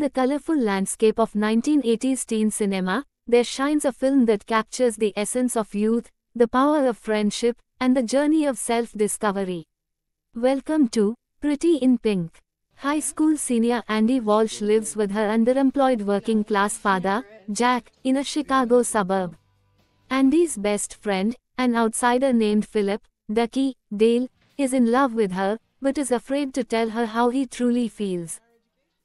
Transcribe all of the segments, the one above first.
In the colorful landscape of 1980s teen cinema, there shines a film that captures the essence of youth, the power of friendship, and the journey of self-discovery. Welcome to Pretty in Pink. High school senior Andy Walsh lives with her underemployed working class father, Jack, in a Chicago suburb. Andy's best friend, an outsider named Philip, Ducky, Dale, is in love with her, but is afraid to tell her how he truly feels.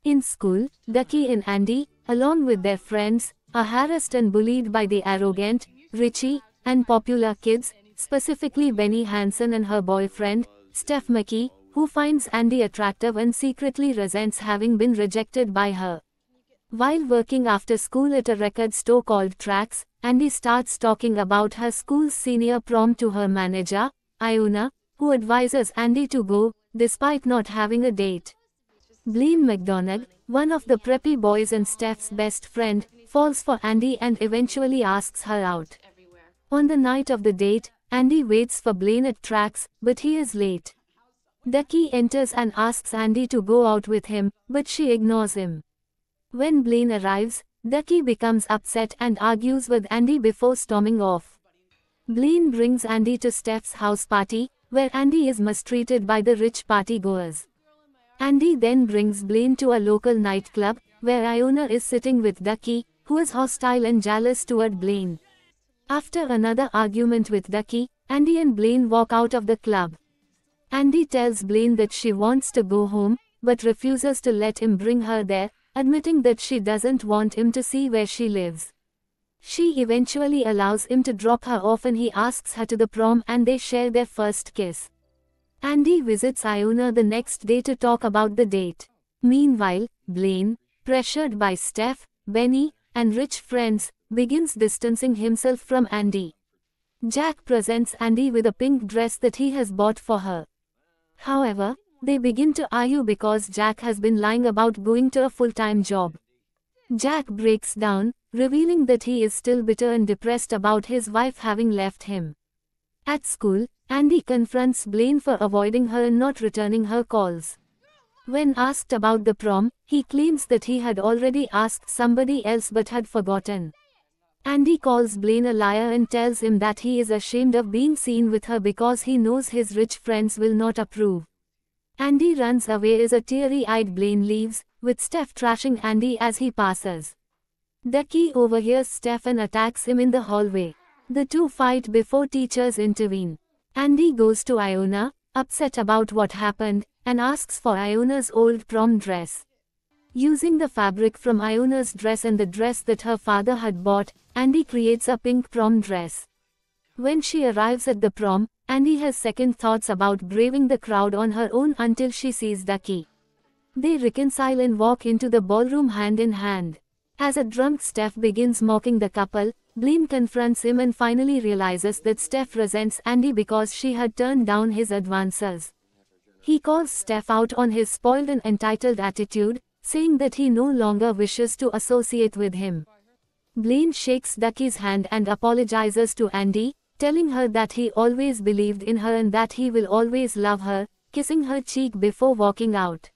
In school, Ducky and Andy, along with their friends, are harassed and bullied by the arrogant, Richie, and popular kids, specifically Benny Hansen and her boyfriend, Steph McKee, who finds Andy attractive and secretly resents having been rejected by her. While working after school at a record store called Tracks, Andy starts talking about her school's senior prom to her manager, Iona, who advises Andy to go, despite not having a date. Blaine McDonagh, one of the preppy boys and Steph's best friend, falls for Andy and eventually asks her out. On the night of the date, Andy waits for Blaine at tracks, but he is late. Ducky enters and asks Andy to go out with him, but she ignores him. When Blaine arrives, Ducky becomes upset and argues with Andy before storming off. Blaine brings Andy to Steph's house party, where Andy is mistreated by the rich partygoers. Andy then brings Blaine to a local nightclub, where Iona is sitting with Ducky, who is hostile and jealous toward Blaine. After another argument with Ducky, Andy and Blaine walk out of the club. Andy tells Blaine that she wants to go home, but refuses to let him bring her there, admitting that she doesn't want him to see where she lives. She eventually allows him to drop her off and he asks her to the prom and they share their first kiss. Andy visits Iona the next day to talk about the date. Meanwhile, Blaine, pressured by Steph, Benny, and rich friends, begins distancing himself from Andy. Jack presents Andy with a pink dress that he has bought for her. However, they begin to argue because Jack has been lying about going to a full-time job. Jack breaks down, revealing that he is still bitter and depressed about his wife having left him. At school, Andy confronts Blaine for avoiding her and not returning her calls. When asked about the prom, he claims that he had already asked somebody else but had forgotten. Andy calls Blaine a liar and tells him that he is ashamed of being seen with her because he knows his rich friends will not approve. Andy runs away as a teary-eyed Blaine leaves, with Steph trashing Andy as he passes. Ducky overhears Steph and attacks him in the hallway. The two fight before teachers intervene. Andy goes to Iona, upset about what happened, and asks for Iona's old prom dress. Using the fabric from Iona's dress and the dress that her father had bought, Andy creates a pink prom dress. When she arrives at the prom, Andy has second thoughts about braving the crowd on her own until she sees Ducky. They reconcile and walk into the ballroom hand in hand. As a drunk Steph begins mocking the couple, Bleem confronts him and finally realizes that Steph resents Andy because she had turned down his advances. He calls Steph out on his spoiled and entitled attitude, saying that he no longer wishes to associate with him. Blaine shakes Ducky's hand and apologizes to Andy, telling her that he always believed in her and that he will always love her, kissing her cheek before walking out.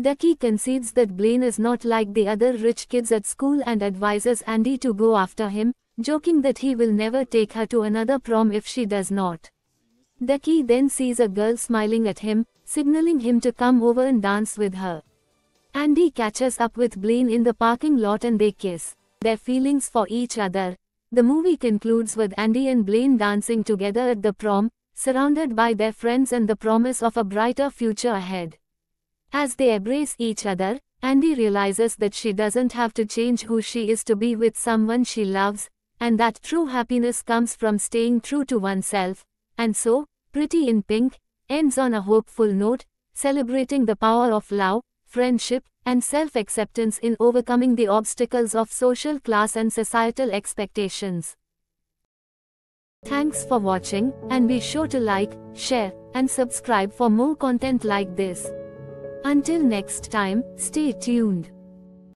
Ducky concedes that Blaine is not like the other rich kids at school and advises Andy to go after him, joking that he will never take her to another prom if she does not. Ducky then sees a girl smiling at him, signaling him to come over and dance with her. Andy catches up with Blaine in the parking lot and they kiss, their feelings for each other. The movie concludes with Andy and Blaine dancing together at the prom, surrounded by their friends and the promise of a brighter future ahead. As they embrace each other, Andy realizes that she doesn't have to change who she is to be with someone she loves, and that true happiness comes from staying true to oneself. And so, Pretty in Pink ends on a hopeful note, celebrating the power of love, friendship, and self acceptance in overcoming the obstacles of social class and societal expectations. Thanks for watching, and be sure to like, share, and subscribe for more content like this. Until next time, stay tuned.